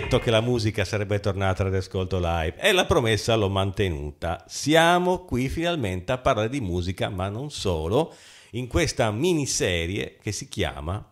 detto che la musica sarebbe tornata ad ascolto live e la promessa l'ho mantenuta. Siamo qui finalmente a parlare di musica, ma non solo, in questa miniserie che si chiama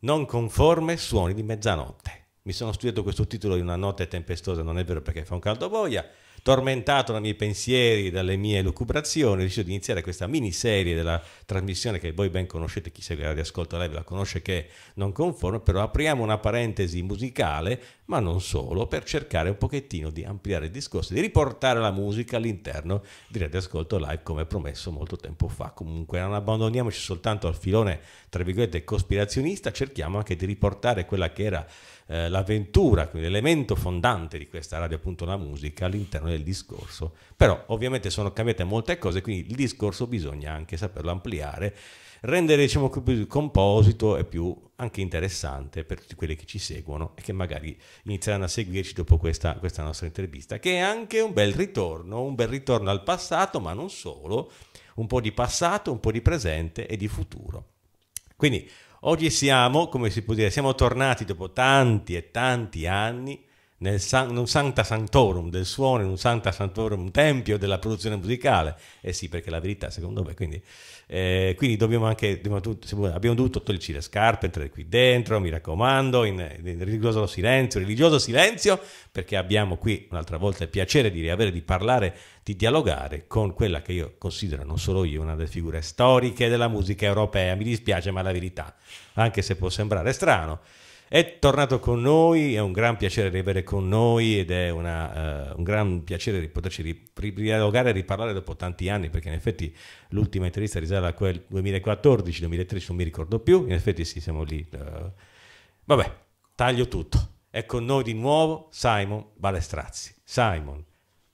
Non conforme suoni di mezzanotte. Mi sono studiato questo titolo in una notte tempestosa, non è vero perché fa un caldo boia tormentato dai miei pensieri, dalle mie lucubrazioni, ho deciso di iniziare questa miniserie della trasmissione che voi ben conoscete, chi segue Radio Ascolto live la conosce che non conforme, però apriamo una parentesi musicale, ma non solo, per cercare un pochettino di ampliare il discorso, di riportare la musica all'interno di Radio Ascolto Live come promesso molto tempo fa. Comunque non abbandoniamoci soltanto al filone, tra virgolette, cospirazionista, cerchiamo anche di riportare quella che era eh, l'avventura, l'elemento fondante di questa radio, appunto la musica, all'interno del discorso. Però ovviamente sono cambiate molte cose, quindi il discorso bisogna anche saperlo ampliare, rendere diciamo, più composito e più anche interessante per tutti quelli che ci seguono e che magari inizieranno a seguirci dopo questa, questa nostra intervista, che è anche un bel ritorno, un bel ritorno al passato, ma non solo, un po' di passato, un po' di presente e di futuro. Quindi Oggi siamo, come si può dire, siamo tornati dopo tanti e tanti anni nel san, un Santa Santorum del suono, in un Santa Santorum, un tempio della produzione musicale. Eh sì, perché la verità, secondo me, quindi, eh, quindi dobbiamo anche, dobbiamo, abbiamo dovuto toglierci le scarpe, entrare qui dentro, mi raccomando, in, in religioso silenzio, religioso silenzio, perché abbiamo qui un'altra volta il piacere di riavere, di parlare, di dialogare con quella che io considero, non solo io, una delle figure storiche della musica europea. Mi dispiace, ma la verità, anche se può sembrare strano. È tornato con noi, è un gran piacere di avere con noi ed è una, uh, un gran piacere di poterci dialogare e riparlare dopo tanti anni, perché in effetti l'ultima intervista risale a quel 2014-2013, non mi ricordo più, in effetti sì, siamo lì. Uh, vabbè, taglio tutto. È con noi di nuovo Simon Balestrazzi. Simon,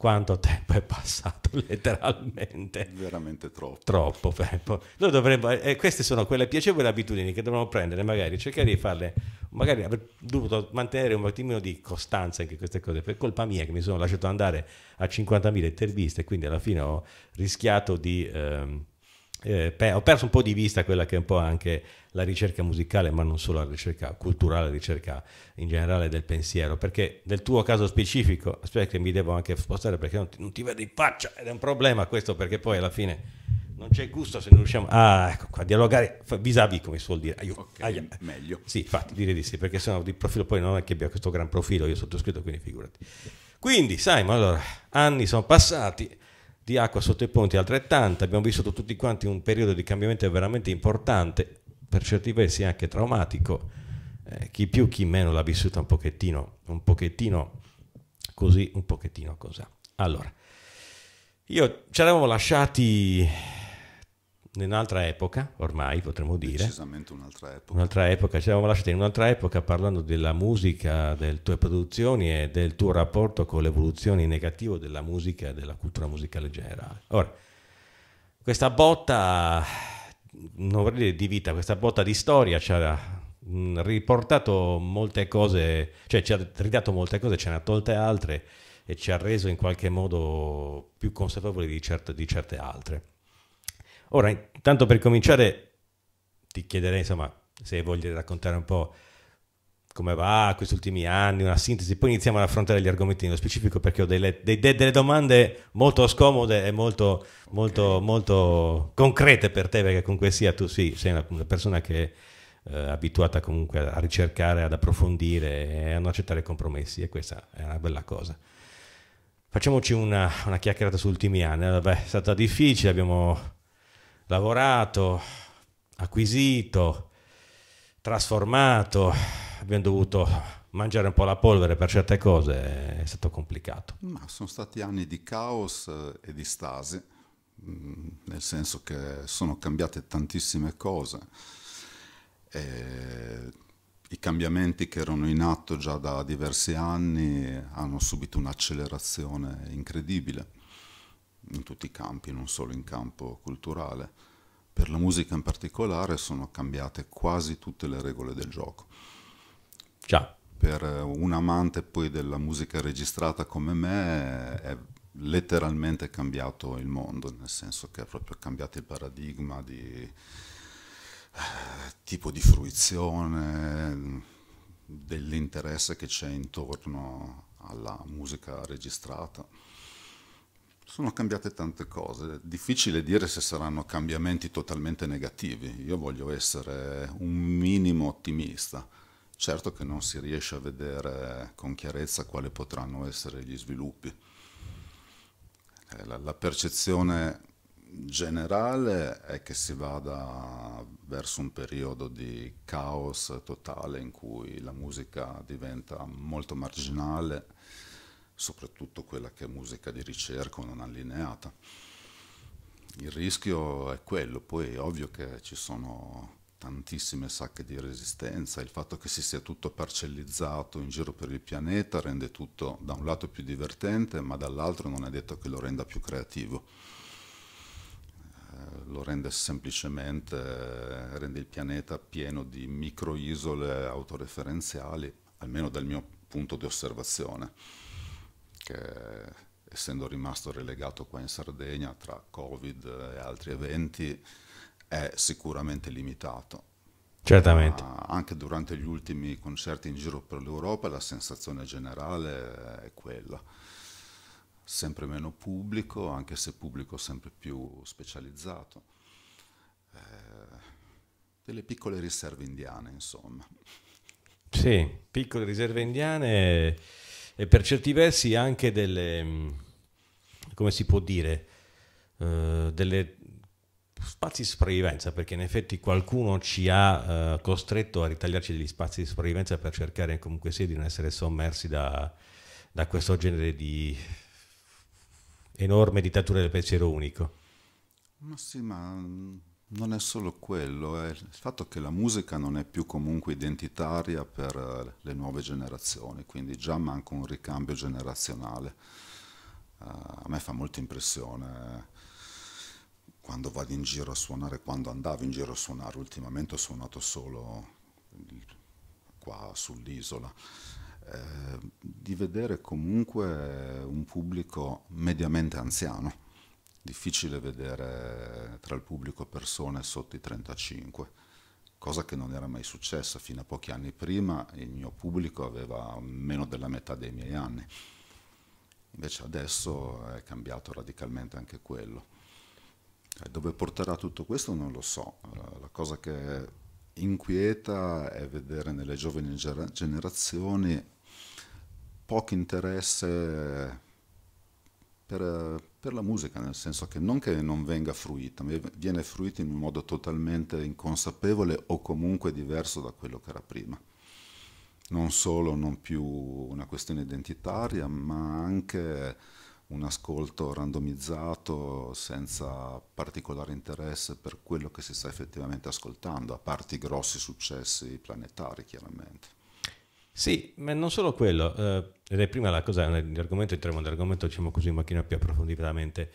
quanto tempo è passato letteralmente. Veramente troppo. Troppo tempo. Noi dovremmo, e eh, eh, queste sono quelle piacevoli abitudini che dovremmo prendere, magari cercare di farle, magari aver dovuto mantenere un attimino di costanza anche queste cose, per colpa mia che mi sono lasciato andare a 50.000 interviste, quindi alla fine ho rischiato di... Ehm, eh, per, ho perso un po' di vista quella che è un po' anche la ricerca musicale, ma non solo la ricerca culturale, la ricerca in generale del pensiero, perché nel tuo caso specifico, aspetta che mi devo anche spostare perché non ti, non ti vedo in faccia ed è un problema questo perché poi alla fine non c'è gusto se non riusciamo a ah, ecco qua, dialogare vis-à-vis come si vuol dire Aiuto. Okay, meglio sì infatti dire di sì perché sennò di profilo poi non è che abbia questo gran profilo io sottoscritto quindi figurati quindi sai, ma allora anni sono passati di acqua sotto i ponti altrettanta abbiamo vissuto tutti quanti un periodo di cambiamento veramente importante per certi versi anche traumatico, eh, chi più chi meno l'ha vissuta un pochettino, un pochettino così, un pochettino così. Allora, io ci eravamo lasciati in un'altra epoca, ormai potremmo dire. Precisamente un'altra epoca. Un'altra epoca, ci eravamo lasciati in un'altra epoca parlando della musica, delle tue produzioni e del tuo rapporto con l'evoluzione negativa della musica e della cultura musicale generale. Ora, questa botta non vorrei dire di vita, questa botta di storia ci ha mm, riportato molte cose, cioè ci ha ridato molte cose, ce ne ha tolte altre e ci ha reso in qualche modo più consapevoli di, certe, di certe altre. Ora, intanto per cominciare, ti chiederei insomma se voglio raccontare un po' come va questi ultimi anni, una sintesi, poi iniziamo ad affrontare gli argomenti nello specifico perché ho delle, dei, de, delle domande molto scomode e molto, molto, okay. molto, concrete per te, perché comunque sia tu sì, sei una, una persona che eh, abituata comunque a ricercare, ad approfondire e a non accettare compromessi e questa è una bella cosa. Facciamoci una, una chiacchierata sugli ultimi anni, Vabbè, è stata difficile, abbiamo lavorato, acquisito, trasformato abbiamo dovuto mangiare un po' la polvere per certe cose, è stato complicato. Ma sono stati anni di caos eh, e di stasi, mm, nel senso che sono cambiate tantissime cose. E eh, I cambiamenti che erano in atto già da diversi anni hanno subito un'accelerazione incredibile in tutti i campi, non solo in campo culturale. Per la musica in particolare sono cambiate quasi tutte le regole del gioco Già. Per un amante poi della musica registrata come me è letteralmente cambiato il mondo, nel senso che è proprio cambiato il paradigma di eh, tipo di fruizione, dell'interesse che c'è intorno alla musica registrata. Sono cambiate tante cose, difficile dire se saranno cambiamenti totalmente negativi, io voglio essere un minimo ottimista. Certo che non si riesce a vedere con chiarezza quali potranno essere gli sviluppi. Eh, la percezione generale è che si vada verso un periodo di caos totale in cui la musica diventa molto marginale, soprattutto quella che è musica di ricerca o non allineata. Il rischio è quello, poi è ovvio che ci sono tantissime sacche di resistenza, il fatto che si sia tutto parcellizzato in giro per il pianeta rende tutto da un lato più divertente, ma dall'altro non è detto che lo renda più creativo. Eh, lo rende semplicemente, eh, rende il pianeta pieno di micro isole autoreferenziali, almeno dal mio punto di osservazione, che essendo rimasto relegato qua in Sardegna tra Covid e altri eventi, è sicuramente limitato. Certamente. Ma anche durante gli ultimi concerti in giro per l'Europa la sensazione generale è quella. Sempre meno pubblico, anche se pubblico sempre più specializzato. Eh, delle piccole riserve indiane, insomma. Sì, piccole riserve indiane e per certi versi anche delle, come si può dire, eh, delle spazi di sopravvivenza, perché in effetti qualcuno ci ha eh, costretto a ritagliarci degli spazi di sopravvivenza per cercare comunque sia di non essere sommersi da, da questo genere di enorme dittatura del pensiero unico. Ma sì, ma mm, non è solo quello, è eh. il fatto che la musica non è più comunque identitaria per eh, le nuove generazioni, quindi già manca un ricambio generazionale. Uh, a me fa molta impressione quando vado in giro a suonare, quando andavo in giro a suonare, ultimamente ho suonato solo eh, qua sull'isola, eh, di vedere comunque un pubblico mediamente anziano. Difficile vedere tra il pubblico persone sotto i 35, cosa che non era mai successa fino a pochi anni prima, il mio pubblico aveva meno della metà dei miei anni. Invece adesso è cambiato radicalmente anche quello. Eh, dove porterà tutto questo non lo so, eh, la cosa che inquieta è vedere nelle giovani generazioni poco interesse per, per, la musica, nel senso che non che non venga fruita, ma viene fruita in un modo totalmente inconsapevole o comunque diverso da quello che era prima. Non solo non più una questione identitaria, ma anche un ascolto randomizzato senza particolare interesse per quello che si sta effettivamente ascoltando, a parte i grossi successi planetari chiaramente. Sì, ma non solo quello, eh, ed è prima la cosa, l'argomento entriamo nell'argomento diciamo così in macchina più approfonditamente,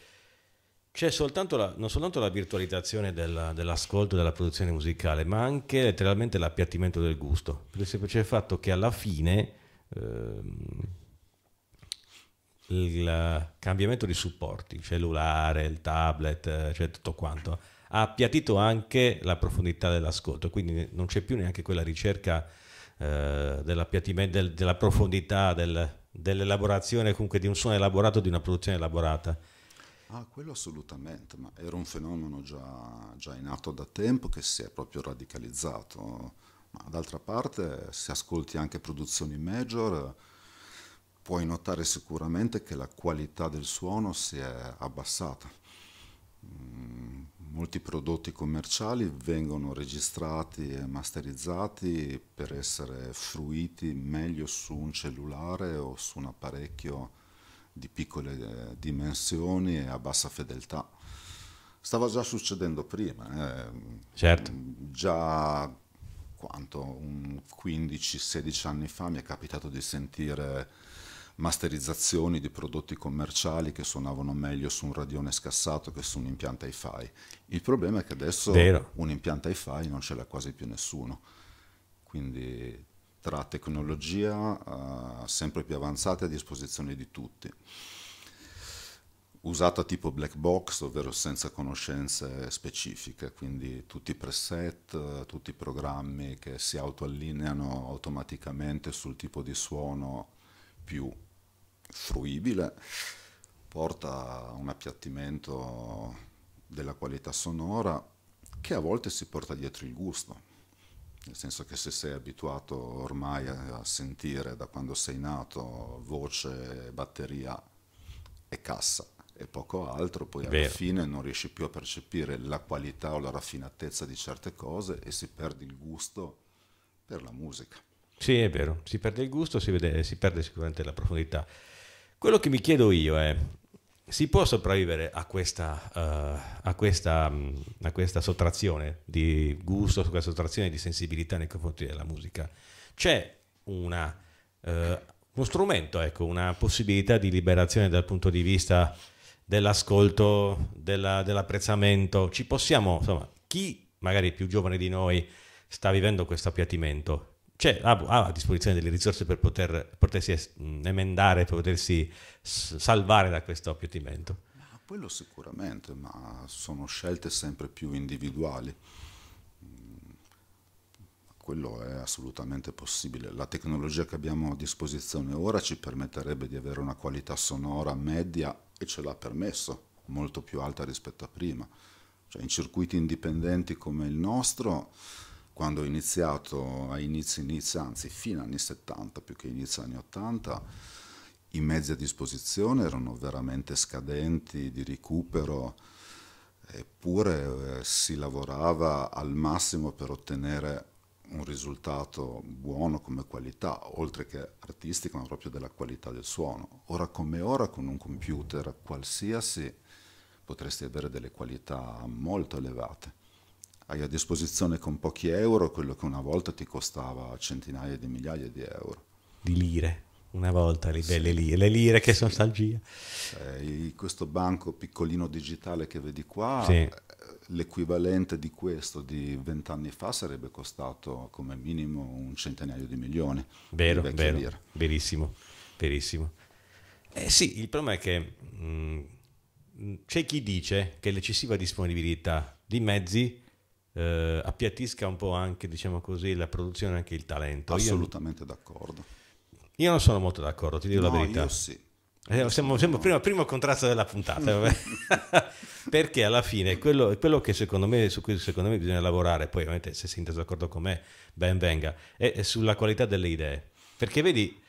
c'è soltanto la, non soltanto la virtualizzazione della, dell'ascolto e della produzione musicale, ma anche letteralmente l'appiattimento del gusto, per il semplice fatto che alla fine... Eh, il cambiamento di supporti, il cellulare, il tablet, eh, cioè tutto quanto, ha appiattito anche la profondità dell'ascolto, quindi non c'è più neanche quella ricerca eh, del, della profondità, del, dell'elaborazione, comunque di un suono elaborato, di una produzione elaborata. Ah, quello assolutamente, ma era un fenomeno già, già in atto da tempo che si è proprio radicalizzato. Ma d'altra parte, se ascolti anche produzioni major, puoi notare sicuramente che la qualità del suono si è abbassata. Molti prodotti commerciali vengono registrati e masterizzati per essere fruiti meglio su un cellulare o su un apparecchio di piccole eh, dimensioni e a bassa fedeltà. Stava già succedendo prima, eh. certo. già quanto 15-16 anni fa mi è capitato di sentire masterizzazioni di prodotti commerciali che suonavano meglio su un radione scassato che su un impianto hi-fi. Il problema è che adesso Vero. un impianto hi-fi non ce l'ha quasi più nessuno. Quindi tra tecnologia uh, sempre più avanzata a disposizione di tutti usata tipo black box, ovvero senza conoscenze specifiche, quindi tutti i preset, eh, tutti i programmi che si autoallineano automaticamente sul tipo di suono più fruibile, porta a un appiattimento della qualità sonora che a volte si porta dietro il gusto, nel senso che se sei abituato ormai a sentire da quando sei nato voce, batteria e cassa e poco altro, poi Vero. alla fine non riesci più a percepire la qualità o la raffinatezza di certe cose e si perde il gusto per la musica. Sì, è vero, si perde il gusto, si, vede, si perde sicuramente la profondità. Quello che mi chiedo io è, si può sopravvivere a questa, uh, a questa, mm, a questa sottrazione di gusto, a questa sottrazione di sensibilità nei confronti della musica? C'è una, uh, uno strumento, ecco, una possibilità di liberazione dal punto di vista dell'ascolto, della, dell'apprezzamento. Ci possiamo, insomma, chi magari più giovane di noi sta vivendo questo appiattimento, cioè, ha, ha, a disposizione delle risorse per poter, potersi mm, emendare, per potersi salvare da questo appiattimento. Quello sicuramente, ma sono scelte sempre più individuali. Mm, quello è assolutamente possibile. La tecnologia che abbiamo a disposizione ora ci permetterebbe di avere una qualità sonora media e ce l'ha permesso, molto più alta rispetto a prima. Cioè, in circuiti indipendenti come il nostro quando ho iniziato, a inizio, inizio, anzi fino agli anni 70 più che inizio anni 80, i mezzi a disposizione erano veramente scadenti di recupero, eppure eh, si lavorava al massimo per ottenere un risultato buono come qualità, oltre che artistico, ma proprio della qualità del suono. Ora come ora con un computer qualsiasi potresti avere delle qualità molto elevate hai a disposizione con pochi euro quello che una volta ti costava centinaia di migliaia di euro. Di lire, una volta le belle lire, le lire che sì. sono salgia. Eh, questo banco piccolino digitale che vedi qua, sì. Eh, l'equivalente di questo di vent'anni fa sarebbe costato come minimo un centinaio di milioni. Vero, di vero, lire. verissimo, verissimo. Eh sì, il problema è che mh, mm, c'è chi dice che l'eccessiva disponibilità di mezzi eh, appiattisca un po' anche diciamo così, la produzione e anche il talento. Assolutamente io, d'accordo. Io non sono molto d'accordo, ti dico no, la verità. Io sì. Eh, siamo, siamo no. primo contrasto della puntata perché alla fine quello, quello me, su cui secondo me bisogna lavorare poi ovviamente se siete d'accordo con me ben venga è, è sulla qualità delle idee perché vedi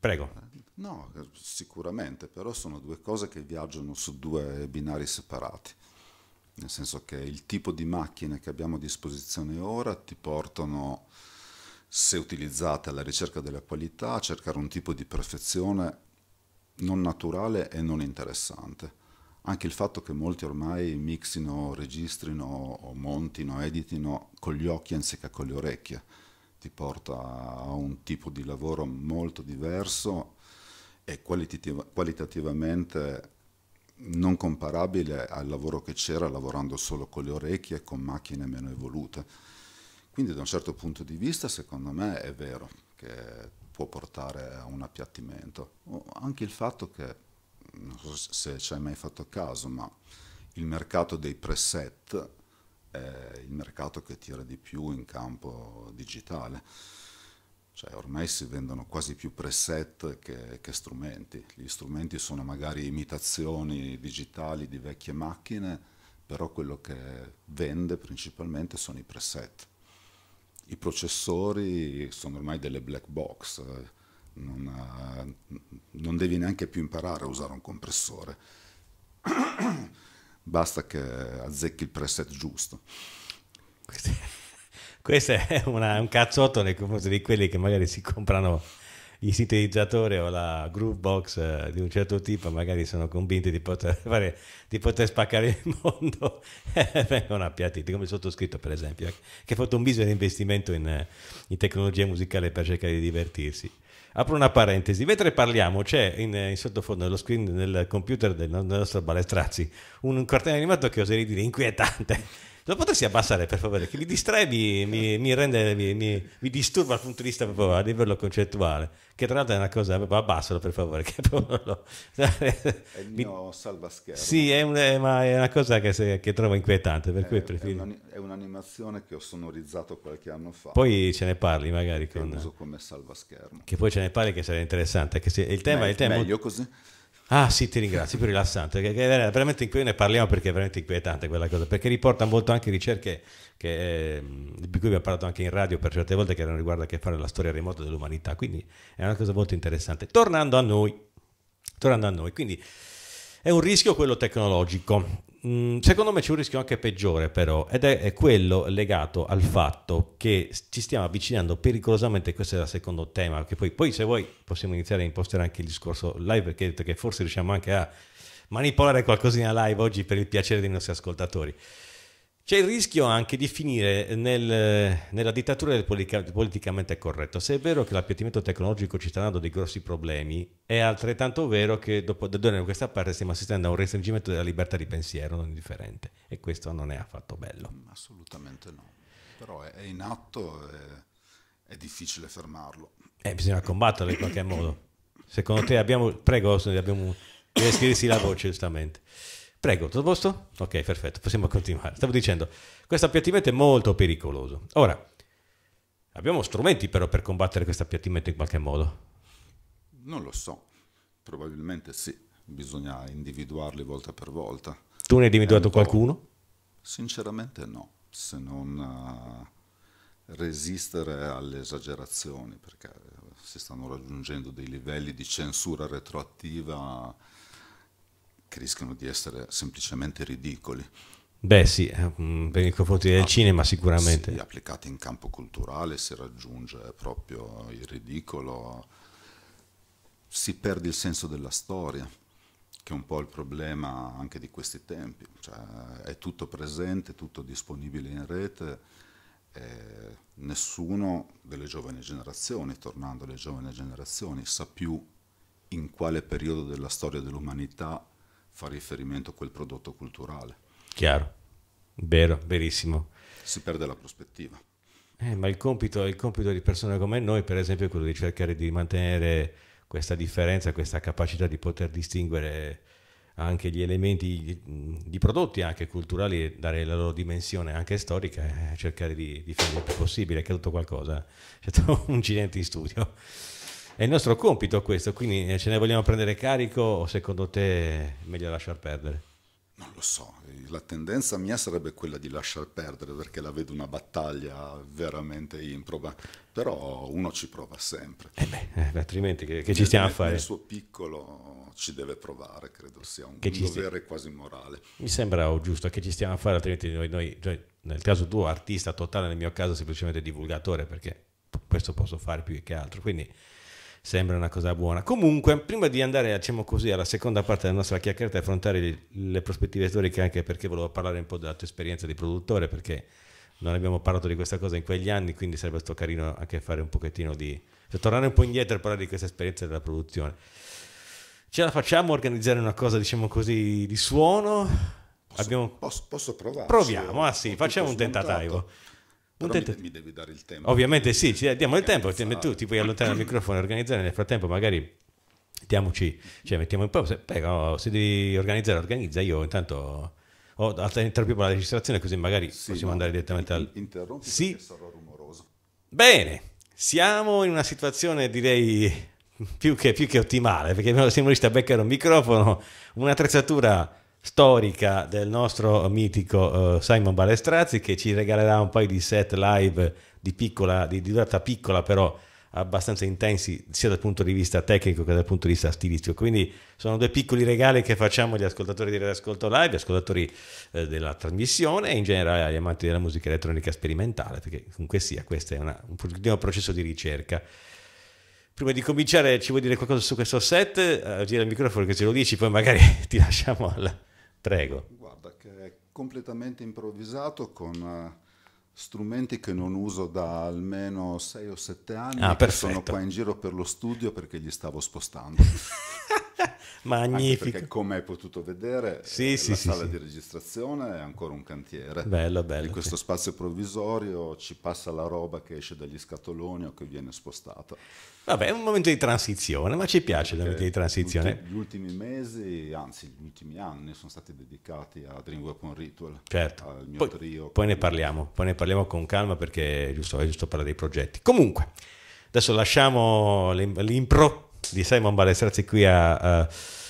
prego no sicuramente però sono due cose che viaggiano su due binari separati nel senso che il tipo di macchine che abbiamo a disposizione ora ti portano, se utilizzate alla ricerca della qualità, a cercare un tipo di perfezione non naturale e non interessante. Anche il fatto che molti ormai mixino, registrino o montino, editino con gli occhi anziché con le orecchie, ti porta a un tipo di lavoro molto diverso e qualitativ qualitativamente non comparabile al lavoro che c'era lavorando solo con le orecchie e con macchine meno evolute. Quindi da un certo punto di vista secondo me è vero che può portare a un appiattimento. O anche il fatto che, non so se ci hai mai fatto caso, ma il mercato dei preset è il mercato che tira di più in campo digitale cioè, ormai si vendono quasi più preset che, che, strumenti. Gli strumenti sono magari imitazioni digitali di vecchie macchine, però quello che vende principalmente sono i preset. I processori sono ormai delle black box, non, non devi neanche più imparare a usare un compressore. Basta che azzecchi il preset giusto. Questo è una, un cazzotto nei confronti di quelli che magari si comprano il sintetizzatore o la groove box eh, di un certo tipo, magari sono convinti di poter, fare, di poter spaccare il mondo, vengono eh, appiattiti, come il sottoscritto per esempio, eh, che ha fatto un bisogno di investimento in, in tecnologia musicale per cercare di divertirsi. Apro una parentesi, mentre parliamo c'è in, in sottofondo nello screen del computer del, del nostro Balestrazzi un, un cartone animato che oserei dire inquietante lo potresti abbassare per favore? Che mi distrae, mi, mi, mi, rende, mi, disturba dal punto di vista proprio a livello concettuale. Che tra l'altro è una cosa, proprio abbassalo per favore. Che proprio lo, è il mio salvaschermo. Sì, è, un, è, ma è una cosa che, se, che trovo inquietante. Per è, cui preferisco. È, un'animazione che ho sonorizzato qualche anno fa. Poi ce ne parli magari. Che con, uso come salvaschermo. Che poi ce ne parli che sarebbe interessante. Che se, il tema, Me, il tema, meglio così. Ah sì, ti ringrazio, è più rilassante, perché è veramente inquietante, ne parliamo perché è veramente inquietante quella cosa, perché riporta molto anche ricerche che, eh, di cui abbiamo parlato anche in radio per certe volte che erano riguardo a che fare la storia remota dell'umanità, quindi è una cosa molto interessante. Tornando a noi, tornando a noi, quindi è un rischio quello tecnologico, Mm, secondo me c'è un rischio anche peggiore però ed è, quello legato al fatto che ci stiamo avvicinando pericolosamente, questo è il secondo tema, che poi, poi se vuoi possiamo iniziare a impostare anche il discorso live perché, hai forse riusciamo anche a manipolare qualcosina live oggi per il piacere dei nostri ascoltatori. C'è il rischio anche di finire nel, nella dittatura del politicamente corretto. Se è vero che l'appiattimento tecnologico ci sta dando dei grossi problemi, è altrettanto vero che dopo, da due anni questa parte stiamo assistendo a un restringimento della libertà di pensiero non indifferente. E questo non è affatto bello. Assolutamente no. Però è, in atto, è, è difficile fermarlo. Eh, bisogna combatterlo in qualche modo. Secondo te abbiamo... Prego, abbiamo... deve scriversi la voce giustamente. Prego, tutto a posto? Ok, perfetto, possiamo continuare. Stavo dicendo, questo appiattimento è molto pericoloso. Ora, abbiamo strumenti però per combattere questo appiattimento in qualche modo? Non lo so, probabilmente sì, bisogna individuarli volta per volta. Tu ne hai individuato qualcuno? Sinceramente no, se non eh, resistere alle esagerazioni, perché si stanno raggiungendo dei livelli di censura retroattiva che rischiano di essere semplicemente ridicoli. Beh sì, eh, mm, per i confronti del ah, cinema sicuramente. Sì, applicati in campo culturale si raggiunge proprio il ridicolo, si perde il senso della storia, che è un po' il problema anche di questi tempi. Cioè, è tutto presente, tutto disponibile in rete, e nessuno delle giovani generazioni, tornando alle giovani generazioni, sa più in quale periodo della storia dell'umanità fa riferimento a quel prodotto culturale. Chiaro, vero, verissimo. Si perde la prospettiva. Eh, ma il compito, il compito, di persone come noi, per esempio, è quello di cercare di mantenere questa differenza, questa capacità di poter distinguere anche gli elementi di prodotti anche culturali e dare la loro dimensione anche storica e eh, cercare di, di fare il più possibile. È caduto qualcosa, c'è stato un incidente in studio. È il nostro compito questo, quindi eh, ce ne vogliamo prendere carico o secondo te è meglio lasciar perdere? Non lo so, eh, la tendenza mia sarebbe quella di lasciar perdere perché la vedo una battaglia veramente improba, però uno ci prova sempre. Eh beh, eh, altrimenti che, che ci stiamo a fare? Il suo piccolo ci deve provare, credo sia un, un dovere sti... quasi morale. Mi sembra giusto che ci stiamo a fare, altrimenti noi, noi cioè, nel caso tuo artista totale, nel mio caso semplicemente divulgatore perché questo posso fare più che altro, quindi sembra una cosa buona. Comunque, prima di andare diciamo così, alla seconda parte della nostra chiacchierata e affrontare le, le prospettive storiche, anche perché volevo parlare un po' della tua esperienza di produttore, perché non abbiamo parlato di questa cosa in quegli anni, quindi sarebbe stato carino anche fare un pochettino di... Cioè, tornare un po' indietro e parlare di questa esperienza della produzione. Ce la facciamo a organizzare una cosa, diciamo così, di suono? Posso, abbiamo... posso, posso provare? Proviamo, ah sì, facciamo un tentativo. Potete... Mi, mi, devi dare il tempo. Ovviamente sì, ci diamo il tempo, esatto. tu ti puoi allontanare dal microfono e organizzare, nel frattempo magari diamoci, cioè mettiamo in pausa, prego, se devi organizzare organizza, io intanto ho oh, interrompo la registrazione così magari sì, possiamo no, andare direttamente al... Interrompi sì. sarò rumoroso. Bene, siamo in una situazione direi più che, più che ottimale, perché siamo riusciti a beccare un microfono, un'attrezzatura storica del nostro mitico eh, Simon Balestrazzi che ci regalerà un paio di set live di, piccola, di durata piccola però abbastanza intensi sia dal punto di vista tecnico che dal punto di vista stilistico. Quindi sono due piccoli regali che facciamo agli ascoltatori di Ascolto Live, ascoltatori eh, della trasmissione e in generale agli amanti della musica elettronica sperimentale, perché comunque sia, questo è una, un continuo processo di ricerca. Prima di cominciare ci vuoi dire qualcosa su questo set? Eh, gira il microfono che ce lo dici, poi magari ti lasciamo alla Prego. Guarda che è completamente improvvisato con eh, strumenti che non uso da almeno 6 o 7 anni ah, sono qua in giro per lo studio perché gli stavo spostando. Magnifico. perché come hai potuto vedere eh, sì, eh, sì, la sì, sala di registrazione è ancora un cantiere. Bello, bello. In questo spazio provvisorio ci passa la roba che esce dagli scatoloni o che viene spostata. Vabbè, è un momento di transizione, ma ci piace il momento di transizione. Gli ultimi, mesi, anzi gli ultimi anni, sono stati dedicati a Dream Weapon Ritual, certo. al mio poi, trio. Poi ne parliamo, poi ne parliamo parliamo con calma perché è giusto, è giusto parlare dei progetti. Comunque, adesso lasciamo l'impro di Simon Balestrazzi qui a, a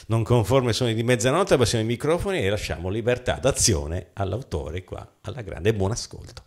Non conforme sono di mezzanotte, abbassiamo i microfoni e lasciamo libertà d'azione all'autore qua alla grande. Buon ascolto.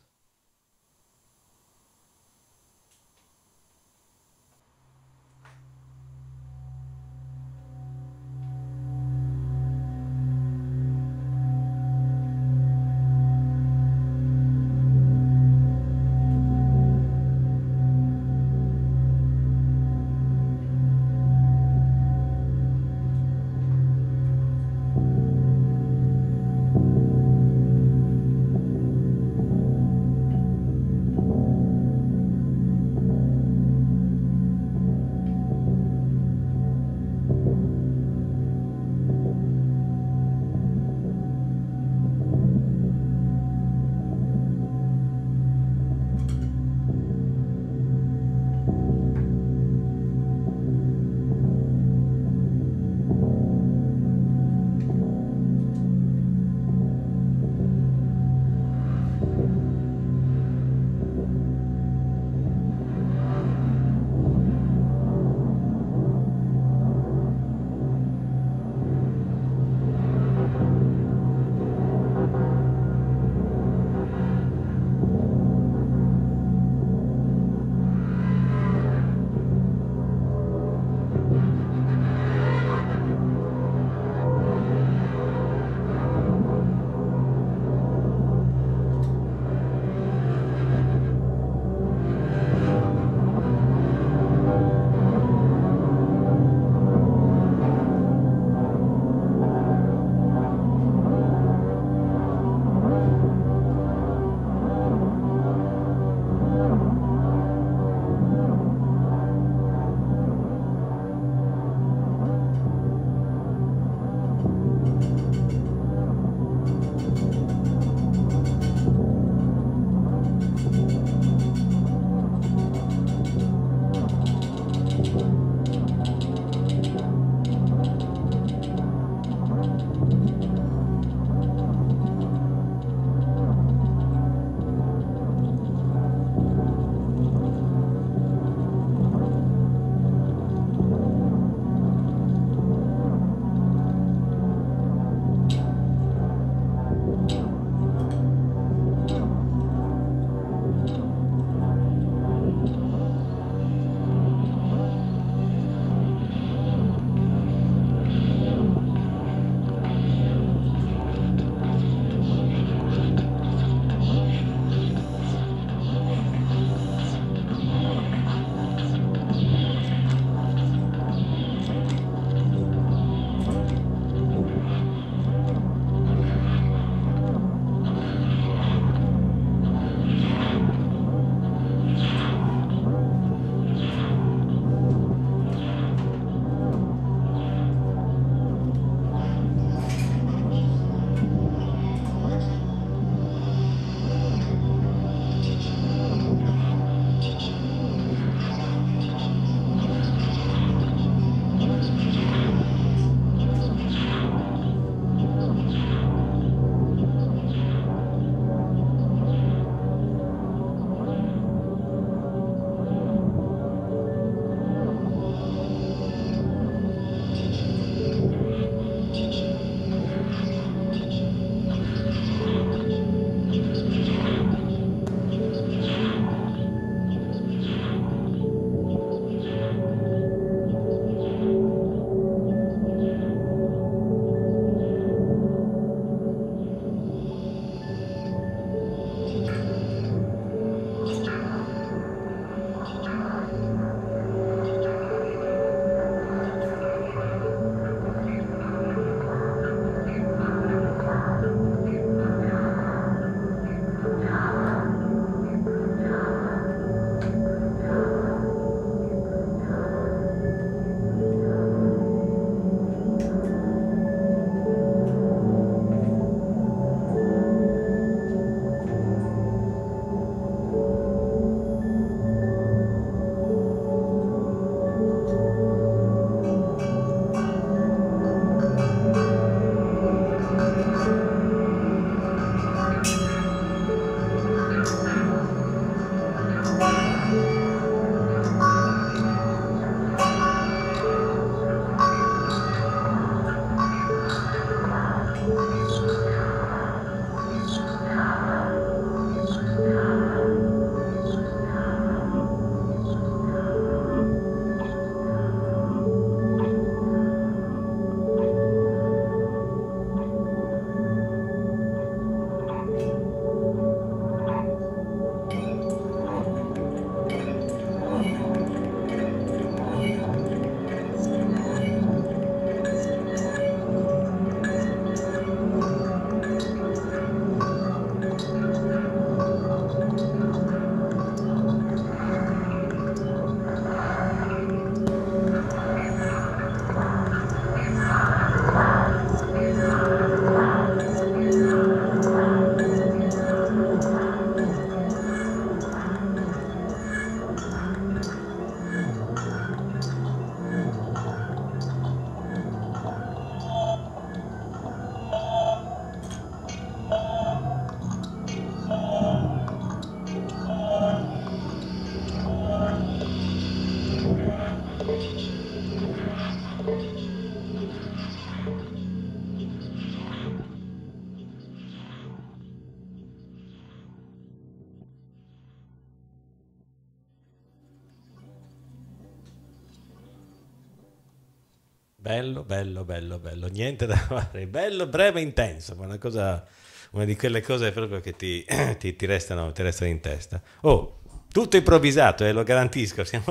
bello, bello, bello, niente da fare, bello, breve, intenso, ma una cosa, una di quelle cose proprio che ti, ti, ti, restano, ti restano, in testa. Oh, tutto improvvisato, eh, lo garantisco. Siamo...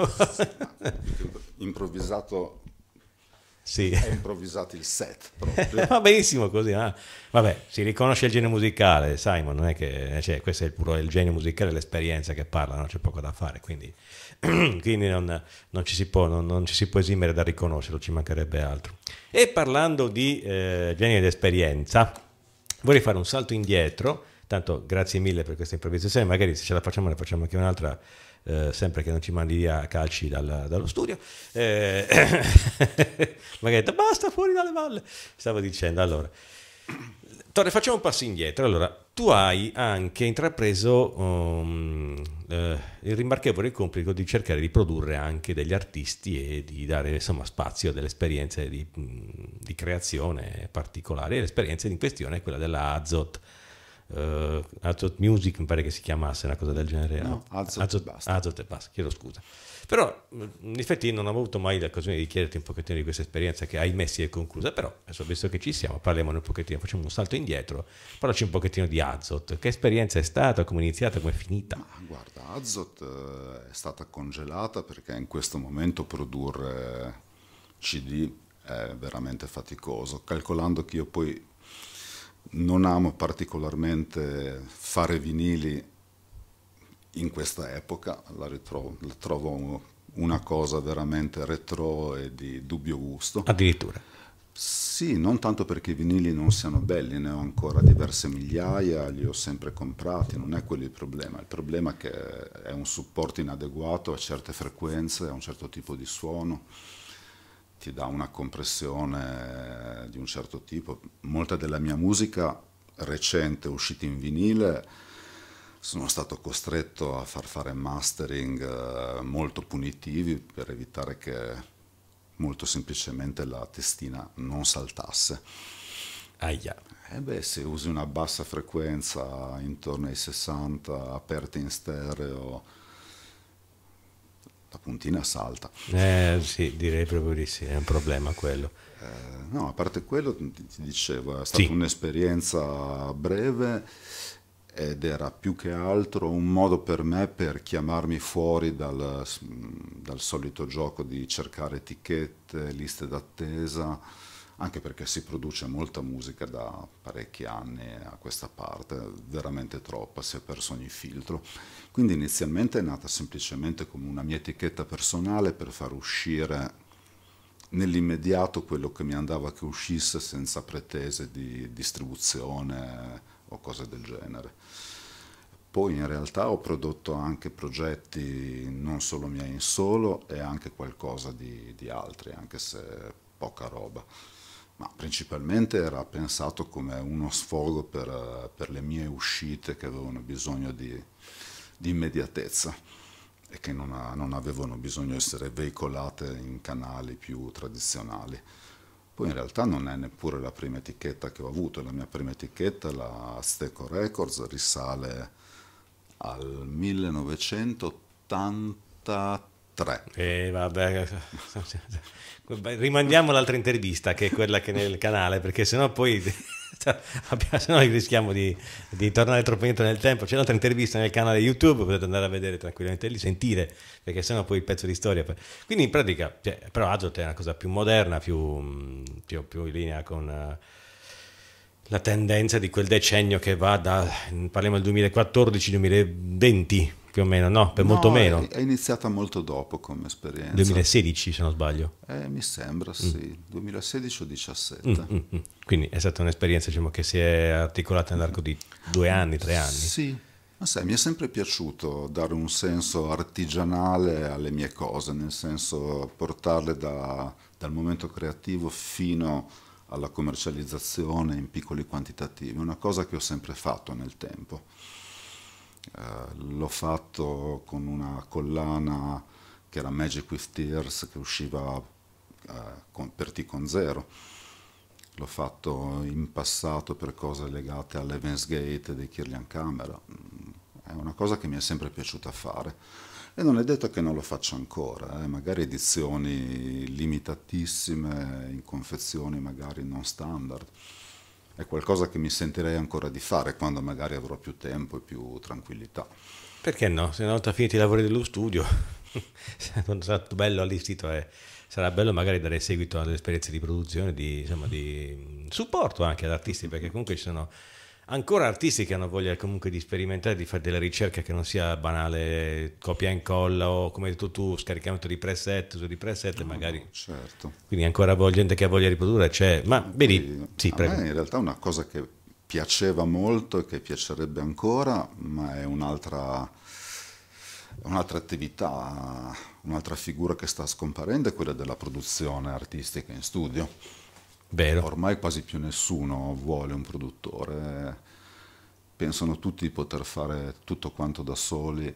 improvvisato sì. Hai improvvisato il set proprio. Va benissimo così, ma... Ah. vabbè, si riconosce il genio musicale, Simon, non è che eh, cioè, questo è il puro il genio musicale, l'esperienza che parla, non c'è poco da fare, quindi, quindi non, non, ci può, non, non, ci si può, esimere da riconoscerlo, ci mancherebbe altro. E parlando di eh, genio ed esperienza, vorrei fare un salto indietro, tanto grazie mille per questa improvvisazione, magari se ce la facciamo ne facciamo anche un'altra eh, sempre che non ci mandi via calci dal, dallo studio. Eh, Margherita, basta fuori dalle valle, stavo dicendo. Allora, Torre, facciamo un passo indietro. Allora, tu hai anche intrapreso um, eh, il rimarchevole compito di cercare di produrre anche degli artisti e di dare insomma, spazio a delle esperienze di, di creazione particolari. E l'esperienza in questione è quella della Azot uh, eh, Azot Music, mi pare che si chiamasse una cosa del genere. No, Azot, Azot, Azot, Azot e basta, chiedo scusa. Però mm, in effetti non ho avuto mai l'occasione di chiederti un pochettino di questa esperienza che ahimè si è conclusa, però adesso visto che ci siamo parliamo un pochettino, facciamo un salto indietro, parlaci un pochettino di Azot, che esperienza è stata, come è iniziata, come è finita? Ma, guarda, Azot eh, è stata congelata perché in questo momento produrre CD è veramente faticoso, calcolando che io poi non amo particolarmente fare vinili in questa epoca, la, ritrovo, la trovo una cosa veramente retro e di dubbio gusto. Addirittura. Sì, non tanto perché i vinili non siano belli, ne ho ancora diverse migliaia, li ho sempre comprati, non è quello il problema. Il problema è che è un supporto inadeguato a certe frequenze, a un certo tipo di suono ti dà una compressione eh, di un certo tipo. Molta della mia musica recente uscita in vinile sono stato costretto a far fare mastering eh, molto punitivi per evitare che molto semplicemente la testina non saltasse. Aia. Eh beh, se usi una bassa frequenza intorno ai 60 aperte in stereo, la puntina salta. Eh, sì, direi proprio di sì, è un problema quello. Eh, no, a parte quello, ti, ti dicevo, è stata sì. un'esperienza breve ed era più che altro un modo per me per chiamarmi fuori dal, dal solito gioco di cercare etichette, liste d'attesa anche perché si produce molta musica da parecchi anni a questa parte, veramente troppa, si è perso ogni filtro. Quindi inizialmente è nata semplicemente come una mia etichetta personale per far uscire nell'immediato quello che mi andava che uscisse senza pretese di distribuzione o cose del genere. Poi in realtà ho prodotto anche progetti non solo miei in solo e anche qualcosa di, di altri, anche se poca roba. Ma principalmente era pensato come uno sfogo per, per le mie uscite che avevano bisogno di, di immediatezza e che non, non, avevano bisogno di essere veicolate in canali più tradizionali. Poi in realtà non è neppure la prima etichetta che ho avuto, la mia prima etichetta, la Steco Records, risale al 1983. E eh, vabbè, rimandiamo l'altra intervista che è quella che è nel canale perché sennò poi cioè, sennò rischiamo di, di, tornare troppo indietro nel tempo c'è un'altra intervista nel canale youtube potete andare a vedere tranquillamente lì sentire perché sennò poi il pezzo di storia quindi in pratica cioè, però Agile è una cosa più moderna più, più, più in linea con eh, la tendenza di quel decennio che va da parliamo del 2014-2020 più o meno, no, per no, molto meno. È, è iniziata molto dopo come esperienza. 2016 se non sbaglio. Eh, mi sembra mm. sì, mm. 2016 o 2017. Mm, mm, Quindi è stata un'esperienza diciamo, che si è articolata nell'arco di due anni, tre anni. Sì, ma sai, mi è sempre piaciuto dare un senso artigianale alle mie cose, nel senso portarle da, dal momento creativo fino alla commercializzazione in piccoli quantitativi, una cosa che ho sempre fatto nel tempo. Eh, l'ho fatto con una collana che era Magic with Tears che usciva uh, con, per T con Zero. L'ho fatto in passato per cose legate all'Evans Gate dei Kirlian Camera. Mm, è una cosa che mi è sempre piaciuta fare. E non è detto che non lo faccia ancora, eh. magari edizioni limitatissime, in confezioni magari non standard è qualcosa che mi sentirei ancora di fare quando magari avrò più tempo e più tranquillità. Perché no? Se una volta finiti i lavori dello studio, sarà bello all'istituto, eh. sarà bello magari dare seguito alle esperienze di produzione, di, insomma, di mm, supporto anche ad artisti, perché comunque ci sono ancora artisti che hanno voglia comunque di sperimentare, di fare della ricerca che non sia banale copia e incolla o come hai detto tu, scaricamento di preset su di preset no, magari. No, certo. Quindi ancora gente che ha voglia di produrre c'è, ma vedi, Poi, sì, prego. in realtà una cosa che piaceva molto e che piacerebbe ancora, ma è un'altra un'altra attività, un'altra figura che sta scomparendo è quella della produzione artistica in studio Vero. Ormai quasi più nessuno vuole un produttore, pensano tutti di poter fare tutto quanto da soli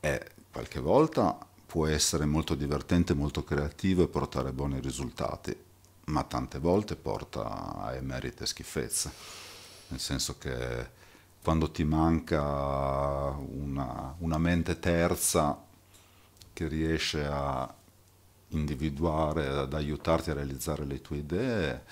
e qualche volta può essere molto divertente, molto creativo e portare buoni risultati, ma tante volte porta a emerite schifezze, nel senso che quando ti manca una, una mente terza che riesce a individuare, ad aiutarti a realizzare le tue idee,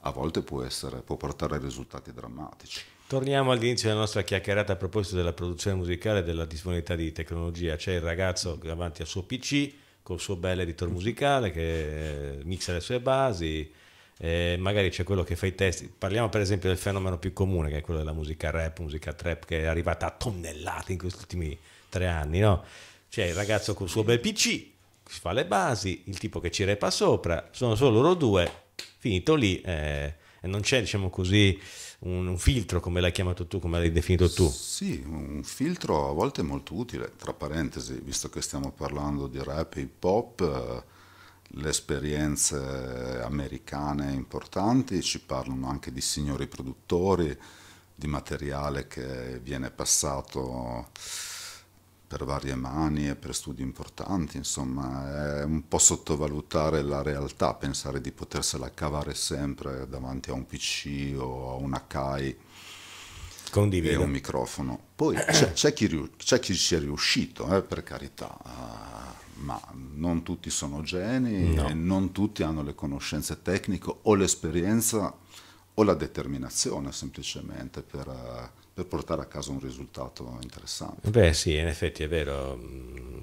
a volte può, essere, può portare a risultati drammatici. Torniamo all'inizio della nostra chiacchierata a proposito della produzione musicale e della disponibilità di tecnologia. C'è il ragazzo davanti al suo PC col suo bel editor musicale che eh, mixa le sue basi, eh, magari c'è quello che fa i testi. Parliamo per esempio del fenomeno più comune che è quello della musica rap, musica trap che è arrivata a tonnellate in questi ultimi tre anni, no? C'è il ragazzo con il suo bel PC si fa le basi, il tipo che ci repa sopra, sono solo loro due, finito lì, eh, e non c'è, diciamo così, un, un, filtro, come l'hai chiamato tu, come l'hai definito tu. Sì, un filtro a volte molto utile, tra parentesi, visto che stiamo parlando di rap e hip hop, eh, le esperienze americane importanti ci parlano anche di signori produttori, di materiale che viene passato per varie mani e per studi importanti, insomma è un po' sottovalutare la realtà, pensare di potersela cavare sempre davanti a un PC o a una CAI Condivido. e un microfono. Poi c'è, c'è, chi, c'è chi, ci è riuscito, eh, per carità, uh, ma non tutti sono geni no. e non tutti hanno le conoscenze tecniche o l'esperienza o la determinazione semplicemente per... Uh, per portare a casa un risultato interessante. Beh sì, in effetti è vero, mm,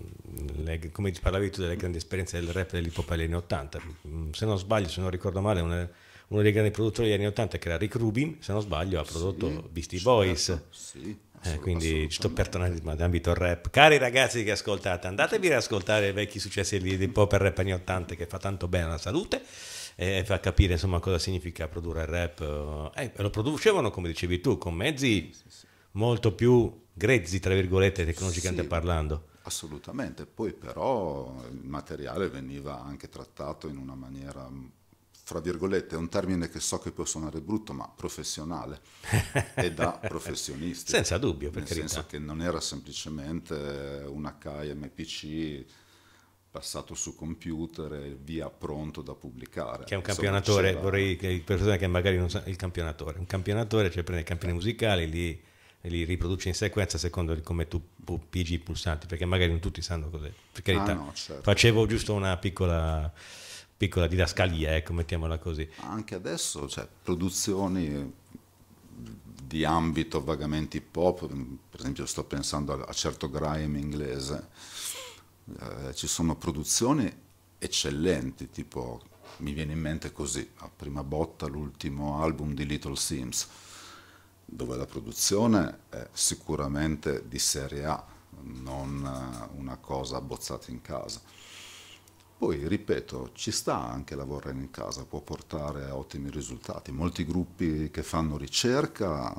le, come parlavi tu delle grandi esperienze del rap dell'hip degli anni 80, mm, se non sbaglio, se non ricordo male, una, uno dei grandi produttori degli anni 80 che era Rick Rubin, se non sbaglio ha prodotto sì, Beastie certo, Boys. Sì. Eh, quindi sto per tornare ad ambito rap. Cari ragazzi che ascoltate, andatevi ad ascoltare i vecchi successi di pop e rap anni 80 che fa tanto bene alla salute e fa capire insomma cosa significa produrre rap. Eh, eh, lo producevano, come dicevi tu, con mezzi sì, sì, sì. molto più grezzi, tra virgolette, tecnologicamente parlando. Assolutamente, poi però il materiale veniva anche trattato in una maniera fra virgolette, è un termine che so che può suonare brutto, ma professionale e da professionisti. Senza dubbio, per Nel carità. senso che non era semplicemente una CAI MPC passato su computer e via pronto da pubblicare. Che è un campionatore, Insomma, vorrei che persone che magari non sanno il campionatore, un campionatore cioè prende i campioni musicali li, li riproduce in sequenza secondo come tu pigi i pulsanti, perché magari non tutti sanno cos'è. Per carità, ah, no, certo. facevo giusto una piccola piccola didascalia, ecco, mettiamola così. Anche adesso, cioè, produzioni di ambito vagamente hip hop, per esempio sto pensando a certo grime inglese, eh, ci sono produzioni eccellenti, tipo mi viene in mente così, a prima botta l'ultimo album di Little Sims, dove la produzione è sicuramente di serie A, non eh, una cosa abbozzata in casa. Poi, ripeto, ci sta anche lavorare in casa, può portare a ottimi risultati. Molti gruppi che fanno ricerca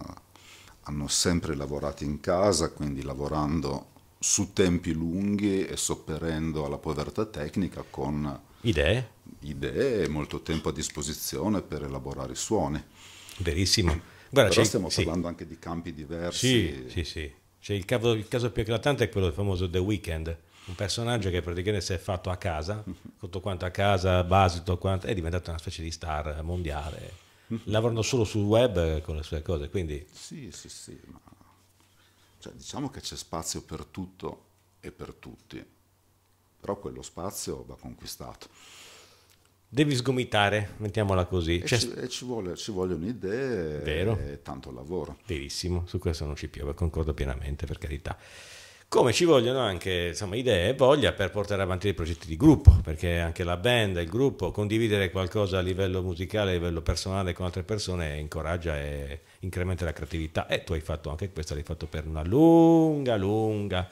hanno sempre lavorato in casa, quindi lavorando su tempi lunghi e sopperendo alla povertà tecnica con idee, idee e molto tempo a disposizione per elaborare i suoni. Verissimo. Guarda, Però stiamo parlando anche di campi diversi. Sì, sì, sì. Cioè, il, caso, il, caso, più eclatante è quello del famoso The Weeknd, un personaggio che praticamente si è fatto a casa, mhm. tutto quanto a casa, base, tutto quanto, è diventato una specie di star mondiale. Mhm. Lavorano solo sul web eh, con le sue cose, quindi... Sì, sì, sì, ma cioè, diciamo che c'è spazio per tutto e per tutti, però quello spazio va conquistato. Devi sgomitare, mettiamola così. E, cioè, ci, e ci, vuole, ci vogliono idee e tanto lavoro. Verissimo, su questo non ci piove, concordo pienamente, per carità come ci vogliono anche insomma, idee e voglia per portare avanti dei progetti di gruppo, perché anche la band, il gruppo, condividere qualcosa a livello musicale, a livello personale con altre persone incoraggia e incrementa la creatività. E tu hai fatto anche questo, l'hai fatto per una lunga, lunga